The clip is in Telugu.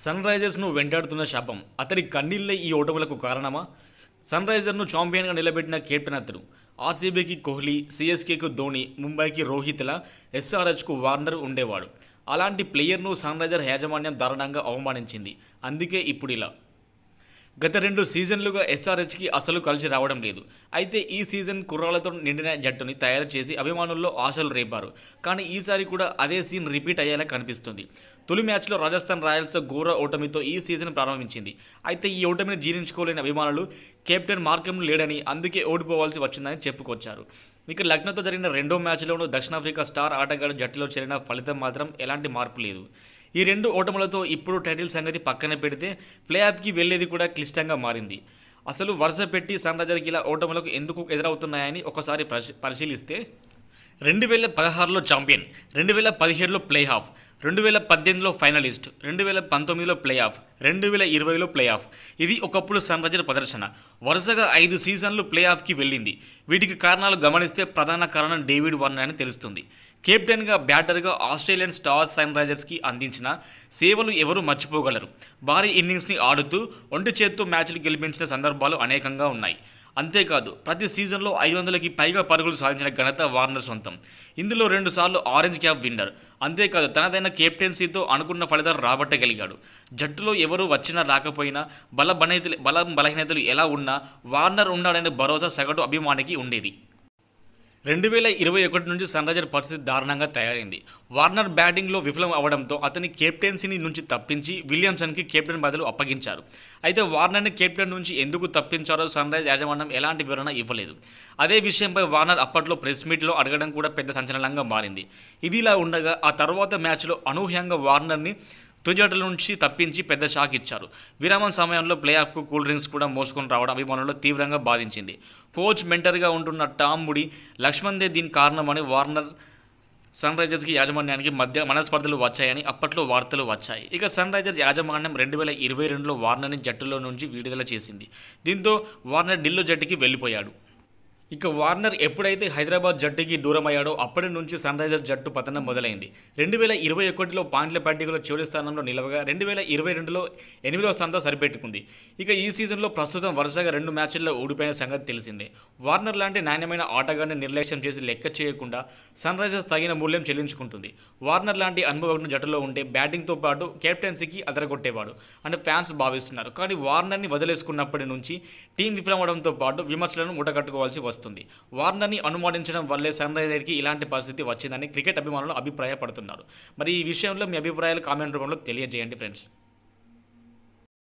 సన్ రైజర్స్ను వెంటాడుతున్న శాపం అతడి కన్నీళ్ళే ఈ ఓటములకు కారణమా సన్ రైజర్ను ఛాంపియన్గా నిలబెట్టిన కెప్టెన్ అతడు ఆర్సీబీకి కోహ్లీ సిఎస్కేకు ధోని ముంబైకి రోహిత్లా ఎస్ఆర్హెచ్కు వార్నర్ ఉండేవాడు అలాంటి ప్లేయర్ను సన్ రైజర్ యాజమాన్యం దారుణంగా అవమానించింది అందుకే ఇప్పుడు ఇలా గత రెండు సీజన్లుగా ఎస్ఆర్హెచ్కి అసలు కలిసి రావడం లేదు అయితే ఈ సీజన్ కుర్రాలతో నిండిన జట్టుని తయారు చేసి అభిమానుల్లో ఆశలు రేపారు కానీ ఈసారి కూడా అదే సీన్ రిపీట్ అయ్యేలా కనిపిస్తుంది తొలి మ్యాచ్లో రాజస్థాన్ రాయల్స్ ఘోర ఓటమితో ఈ సీజన్ ప్రారంభించింది అయితే ఈ ఓటమిని జీర్ణించుకోలేని అభిమానులు కెప్టెన్ మార్కం లేడని అందుకే ఓడిపోవాల్సి వచ్చిందని చెప్పుకొచ్చారు ఇక లగ్నతో జరిగిన రెండో మ్యాచ్లోనూ దక్షిణాఫ్రికా స్టార్ ఆటగాడు జట్టులో చేరిన ఫలితం మాత్రం ఎలాంటి మార్పు లేదు ఈ రెండు ఓటములతో ఇప్పుడు టైటిల్ సంగతి పక్కన పెడితే ప్లే ఆఫ్కి వెళ్ళేది కూడా క్లిష్టంగా మారింది అసలు వరుస పెట్టి సన్ రైజర్కి ఇలా ఓటములకు ఎందుకు ఎదురవుతున్నాయని ఒకసారి పరిశీలిస్తే రెండు వేల పదహారులో ఛాంపియన్ రెండు వేల పదిహేడులో ప్లే ఆఫ్ రెండు వేల పద్దెనిమిదిలో ఫైనలిస్ట్ రెండు వేల పంతొమ్మిదిలో ప్లే ఆఫ్ రెండు వేల ఇరవైలో ప్లే ఆఫ్ ఇది ఒకప్పుడు సన్ రైజర్ ప్రదర్శన వరుసగా ఐదు సీజన్లు ప్లే ఆఫ్కి వెళ్ళింది వీటికి కారణాలు గమనిస్తే ప్రధాన కారణం డేవిడ్ వార్నర్ అని తెలుస్తుంది కెప్టెన్గా బ్యాటర్గా ఆస్ట్రేలియన్ స్టార్ సన్ రైజర్స్కి అందించిన సేవలు ఎవరు మర్చిపోగలరు భారీ ఇన్నింగ్స్ని ఆడుతూ ఒంటి చేత్తో మ్యాచ్లు గెలిపించిన సందర్భాలు అనేకంగా ఉన్నాయి అంతేకాదు ప్రతి సీజన్లో ఐదు వందలకి పైగా పరుగులు సాధించిన ఘనత వార్నర్ సొంతం ఇందులో రెండుసార్లు ఆరెంజ్ క్యాప్ విన్నర్ అంతేకాదు తనదైన కెప్టెన్సీతో అనుకున్న ఫలితాలు రాబట్టగలిగాడు జట్టులో ఎవరు వచ్చినా రాకపోయినా బల బలహీనతలు బల బలహీనతలు ఎలా ఉన్నా వార్నర్ ఉన్నాడనే భరోసా సగటు అభిమానికి ఉండేది రెండు వేల ఇరవై ఒకటి నుంచి సన్ రైజర్ పరిస్థితి దారుణంగా తయారైంది వార్నర్ బ్యాటింగ్లో విఫలం అవడంతో అతని కెప్టెన్సీని నుంచి తప్పించి విలియమ్సన్కి కెప్టెన్ బదులు అప్పగించారు అయితే వార్నర్ని కెప్టెన్ నుంచి ఎందుకు తప్పించారో సన్ యాజమాన్యం ఎలాంటి వివరణ ఇవ్వలేదు అదే విషయంపై వార్నర్ అప్పట్లో ప్రెస్ మీట్లో అడగడం కూడా పెద్ద సంచలనంగా మారింది ఇదిలా ఉండగా ఆ తర్వాత మ్యాచ్లో అనూహ్యంగా వార్నర్ని తొలి నుంచి తప్పించి పెద్ద షాక్ ఇచ్చారు విరామం సమయంలో ప్లే ఆఫ్కు కూల్ డ్రింక్స్ కూడా మోసుకొని రావడం అభిమానులు తీవ్రంగా బాధించింది కోచ్ మెంటర్గా ఉంటున్న టామ్ ముడి దే దీని కారణమని వార్నర్ సన్ రైజర్స్కి యాజమాన్యానికి మధ్య మనస్పర్ధలు వచ్చాయని అప్పట్లో వార్తలు వచ్చాయి ఇక సన్ రైజర్స్ యాజమాన్యం రెండు వేల ఇరవై రెండులో వార్నర్ని జట్టులో నుంచి విడుదల చేసింది దీంతో వార్నర్ ఢిల్లో జట్టుకి వెళ్ళిపోయాడు ఇక వార్నర్ ఎప్పుడైతే హైదరాబాద్ జట్టుకి దూరం అయ్యాడో అప్పటి నుంచి సన్ రైజర్స్ జట్టు పతనం మొదలైంది రెండు వేల ఇరవై ఒకటిలో పాండ్ల పట్టికలో చివరి స్థానంలో నిలవగా రెండు వేల ఇరవై రెండులో ఎనిమిదవ స్థానంతో సరిపెట్టుకుంది ఇక ఈ సీజన్లో ప్రస్తుతం వరుసగా రెండు మ్యాచ్ల్లో ఓడిపోయిన సంగతి తెలిసిందే వార్నర్ లాంటి నాణ్యమైన ఆటగాన్ని నిర్లక్ష్యం చేసి లెక్క చేయకుండా సన్ రైజర్స్ తగిన మూల్యం చెల్లించుకుంటుంది వార్నర్ లాంటి అనుభవం జట్టులో ఉంటే బ్యాటింగ్తో పాటు కెప్టెన్సీకి అదరగొట్టేవాడు అని ఫ్యాన్స్ భావిస్తున్నారు కానీ వార్నర్ని వదిలేసుకున్నప్పటి నుంచి టీం విఫలమడంతో పాటు విమర్శలను మూటగట్టుకోవాల్సి వస్తుంది వస్తుంది వార్నర్ని అనుమానించడం వల్లే సన్ రైజర్కి ఇలాంటి పరిస్థితి వచ్చిందని క్రికెట్ అభిమానులు అభిప్రాయపడుతున్నారు మరి ఈ విషయంలో మీ అభిప్రాయాలు కామెంట్ రూపంలో తెలియజేయండి ఫ్రెండ్స్